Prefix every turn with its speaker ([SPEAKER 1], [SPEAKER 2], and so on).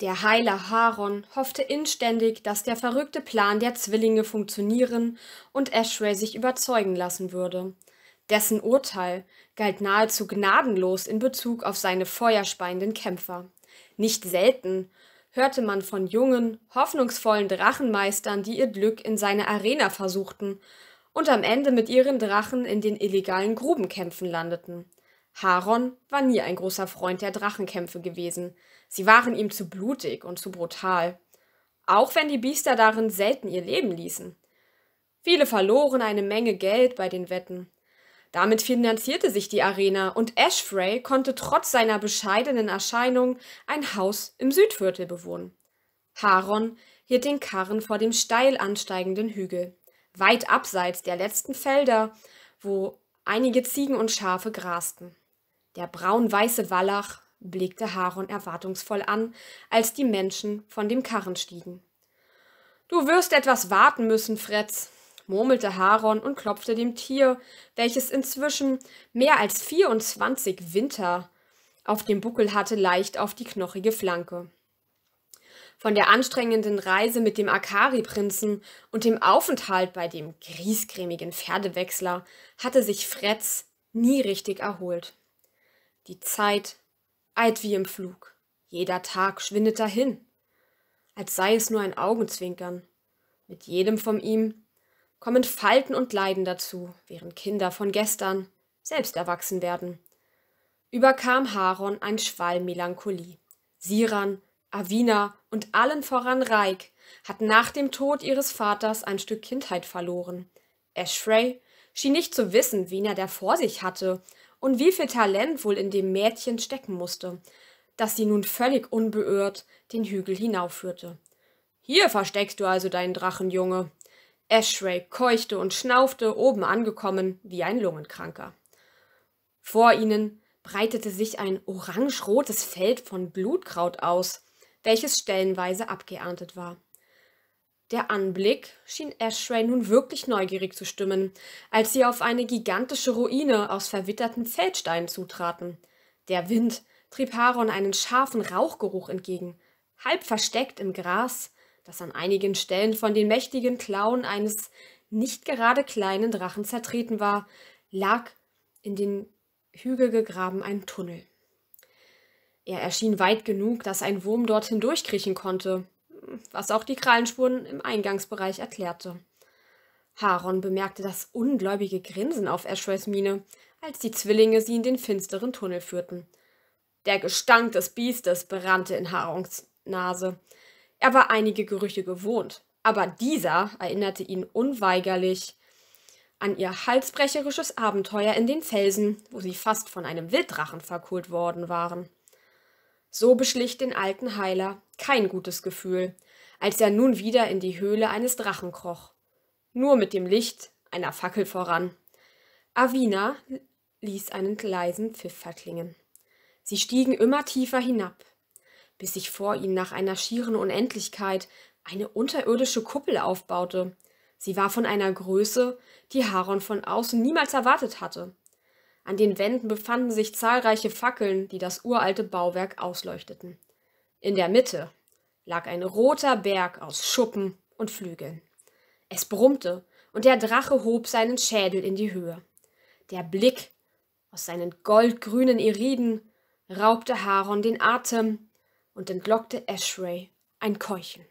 [SPEAKER 1] Der Heiler Haron hoffte inständig, dass der verrückte Plan der Zwillinge funktionieren und Ashray sich überzeugen lassen würde. Dessen Urteil galt nahezu gnadenlos in Bezug auf seine feuerspeienden Kämpfer. Nicht selten hörte man von jungen, hoffnungsvollen Drachenmeistern, die ihr Glück in seiner Arena versuchten und am Ende mit ihren Drachen in den illegalen Grubenkämpfen landeten. Haron war nie ein großer Freund der Drachenkämpfe gewesen. Sie waren ihm zu blutig und zu brutal. Auch wenn die Biester darin selten ihr Leben ließen. Viele verloren eine Menge Geld bei den Wetten. Damit finanzierte sich die Arena und Ashfrey konnte trotz seiner bescheidenen Erscheinung ein Haus im Südviertel bewohnen. Haron hielt den Karren vor dem steil ansteigenden Hügel, weit abseits der letzten Felder, wo einige Ziegen und Schafe grasten. Der braun-weiße Wallach blickte Haron erwartungsvoll an, als die Menschen von dem Karren stiegen. Du wirst etwas warten müssen, Fritz, murmelte Haron und klopfte dem Tier, welches inzwischen mehr als 24 Winter auf dem Buckel hatte, leicht auf die knochige Flanke. Von der anstrengenden Reise mit dem Akari-Prinzen und dem Aufenthalt bei dem griesgrämigen Pferdewechsler hatte sich Fretz nie richtig erholt. Die Zeit eilt wie im Flug, jeder Tag schwindet dahin, als sei es nur ein Augenzwinkern. Mit jedem von ihm kommen Falten und Leiden dazu, während Kinder von gestern selbst erwachsen werden. Überkam Haron ein Schwall Melancholie. Siran, Avina und allen voran Reik hatten nach dem Tod ihres Vaters ein Stück Kindheit verloren. Ashray schien nicht zu wissen, wen er da vor sich hatte und wie viel Talent wohl in dem Mädchen stecken musste, das sie nun völlig unbeirrt den Hügel hinaufführte. Hier versteckst du also deinen Drachenjunge. Ashray keuchte und schnaufte, oben angekommen wie ein Lungenkranker. Vor ihnen breitete sich ein orangerotes Feld von Blutkraut aus, welches stellenweise abgeerntet war. Der Anblick schien Ashray nun wirklich neugierig zu stimmen, als sie auf eine gigantische Ruine aus verwitterten Feldsteinen zutraten. Der Wind trieb Haron einen scharfen Rauchgeruch entgegen, halb versteckt im Gras, das an einigen Stellen von den mächtigen Klauen eines nicht gerade kleinen Drachen zertreten war, lag in den Hügel gegraben ein Tunnel. Er erschien weit genug, dass ein Wurm dort hindurchkriechen konnte, was auch die Krallenspuren im Eingangsbereich erklärte. Haron bemerkte das ungläubige Grinsen auf Ashrays Miene, als die Zwillinge sie in den finsteren Tunnel führten. Der Gestank des Biestes brannte in Harons Nase. Er war einige Gerüche gewohnt, aber dieser erinnerte ihn unweigerlich an ihr halsbrecherisches Abenteuer in den Felsen, wo sie fast von einem Wilddrachen verkohlt worden waren. So beschlich den alten Heiler kein gutes Gefühl, als er nun wieder in die Höhle eines Drachen kroch. Nur mit dem Licht einer Fackel voran. Avina ließ einen leisen Pfiff verklingen. Sie stiegen immer tiefer hinab, bis sich vor ihnen nach einer schieren Unendlichkeit eine unterirdische Kuppel aufbaute. Sie war von einer Größe, die Haron von außen niemals erwartet hatte. An den Wänden befanden sich zahlreiche Fackeln, die das uralte Bauwerk ausleuchteten. In der Mitte lag ein roter Berg aus Schuppen und Flügeln. Es brummte, und der Drache hob seinen Schädel in die Höhe. Der Blick aus seinen goldgrünen Iriden raubte Haron den Atem und entlockte Ashray ein Keuchen.